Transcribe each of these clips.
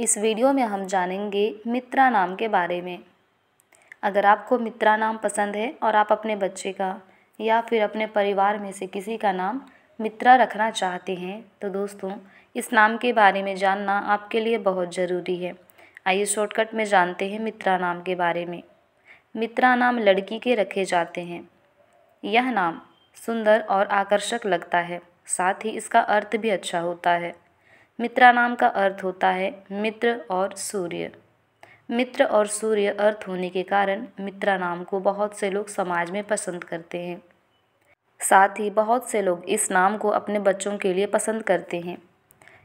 इस वीडियो में हम जानेंगे मित्रा नाम के बारे में अगर आपको मित्रा नाम पसंद है और आप अपने बच्चे का या फिर अपने परिवार में से किसी का नाम मित्रा रखना चाहते हैं तो दोस्तों इस नाम के बारे में जानना आपके लिए बहुत ज़रूरी है आइए शॉर्टकट में जानते हैं मित्रा नाम के बारे में मित्रा नाम लड़की के रखे जाते हैं यह नाम सुंदर और आकर्षक लगता है साथ ही इसका अर्थ भी अच्छा होता है मित्रा नाम का अर्थ होता है मित्र और सूर्य मित्र और सूर्य अर्थ होने के कारण मित्रा नाम को बहुत से लोग समाज में पसंद करते हैं साथ ही बहुत से लोग इस नाम को अपने बच्चों के लिए पसंद करते हैं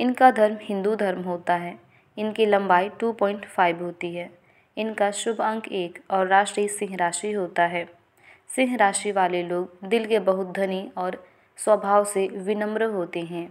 इनका धर्म हिंदू धर्म होता है इनकी लंबाई 2.5 होती है इनका शुभ अंक एक और राष्ट्रीय सिंह राशि होता है सिंह राशि वाले लोग दिल के बहुत धनी और स्वभाव से विनम्र होते हैं